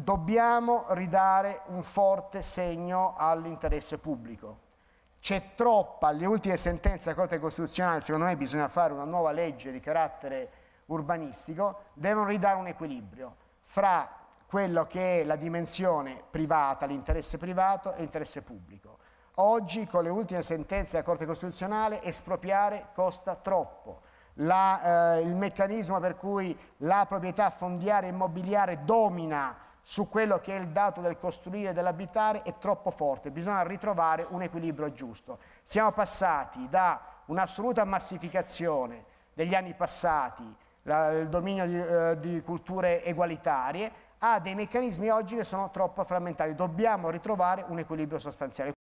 dobbiamo ridare un forte segno all'interesse pubblico. C'è troppa, le ultime sentenze della Corte Costituzionale, secondo me bisogna fare una nuova legge di carattere urbanistico, devono ridare un equilibrio fra quello che è la dimensione privata, l'interesse privato e l'interesse pubblico. Oggi con le ultime sentenze della Corte Costituzionale espropriare costa troppo. La, eh, il meccanismo per cui la proprietà fondiaria e immobiliare domina su quello che è il dato del costruire e dell'abitare è troppo forte, bisogna ritrovare un equilibrio giusto. Siamo passati da un'assoluta massificazione degli anni passati, la, il dominio di, eh, di culture egualitarie, a dei meccanismi oggi che sono troppo frammentati. Dobbiamo ritrovare un equilibrio sostanziale.